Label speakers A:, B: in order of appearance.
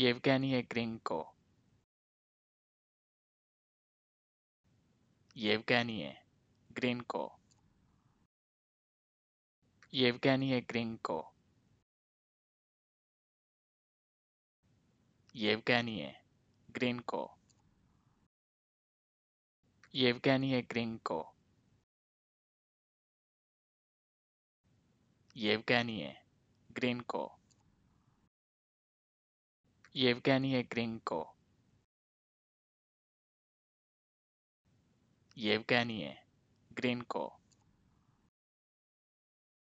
A: Yevgeny Grinko. Yevgeny Grinko. Yevgeny Grinko. Yevgeny Grinko. Yevgeny Grinko. Yevgeny Grinko. Yevgeny Grinko. Yevgeny Grinko.